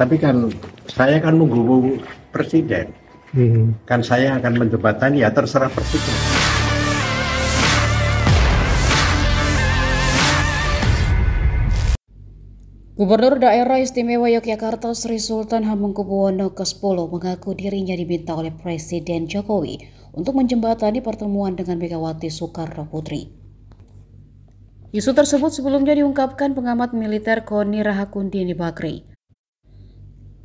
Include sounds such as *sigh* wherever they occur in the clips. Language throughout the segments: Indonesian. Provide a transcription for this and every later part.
Tapi kan saya kan nunggu presiden. Hmm. Kan saya akan menjembatani ya terserah presiden. Gubernur Daerah Istimewa Yogyakarta Sri Sultan Hamengkubuwono ke-10 mengaku dirinya diminta oleh Presiden Jokowi untuk menjembatani pertemuan dengan Megawati Soekarno Putri. Isu tersebut sebelumnya diungkapkan pengamat militer Koni Rahakundini Bakri.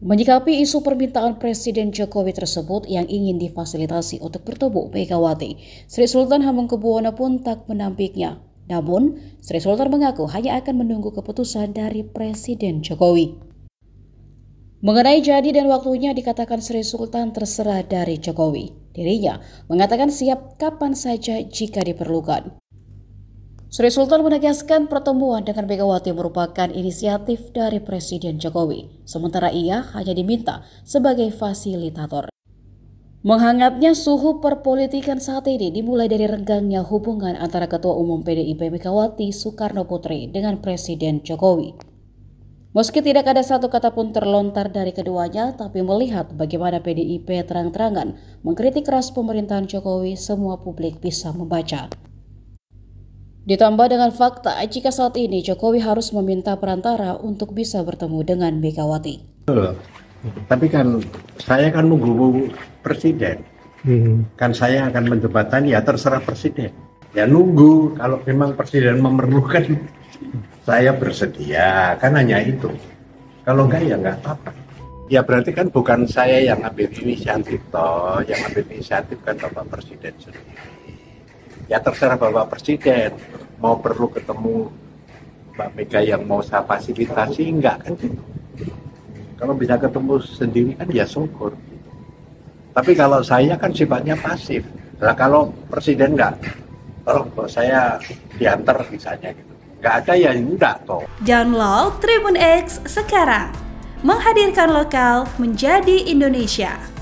Menyikapi isu permintaan Presiden Jokowi tersebut yang ingin difasilitasi untuk bertemu Megawati, Sri Sultan Hamengkubuwono pun tak menampiknya. Namun, Sri Sultan mengaku hanya akan menunggu keputusan dari Presiden Jokowi. Mengenai jadi dan waktunya dikatakan Sri Sultan terserah dari Jokowi. Dirinya mengatakan siap kapan saja jika diperlukan. Sri Sultan menegaskan pertemuan dengan Megawati merupakan inisiatif dari Presiden Jokowi, sementara ia hanya diminta sebagai fasilitator. Menghangatnya suhu perpolitikan saat ini dimulai dari renggangnya hubungan antara Ketua Umum PDIP Megawati Soekarno Putri dengan Presiden Jokowi. Meski tidak ada satu kata pun terlontar dari keduanya, tapi melihat bagaimana PDIP terang-terangan mengkritik keras pemerintahan Jokowi, semua publik bisa membaca. Ditambah dengan fakta jika saat ini Jokowi harus meminta perantara untuk bisa bertemu dengan Megawati. tapi kan saya kan nunggu presiden. Hmm. Kan saya akan menjembatani ya terserah presiden. Ya nunggu kalau memang presiden memerlukan *laughs* saya bersedia kan hanya itu. Kalau enggak ya enggak apa-apa. Ya berarti kan bukan saya yang ambil inisiatif toh, yang ambil inisiatif kan Bapak Presiden sendiri ya terserah Bapak Presiden mau perlu ketemu Mbak Mega yang mau saya fasilitasi enggak kan Kalau bisa ketemu sendiri kan ya syukur. Tapi kalau saya kan sifatnya pasif. Nah kalau presiden enggak, oh, kalau saya diantar misalnya gitu. Enggak ada ya enggak toh. Download Tribun X sekarang. Menghadirkan lokal menjadi Indonesia.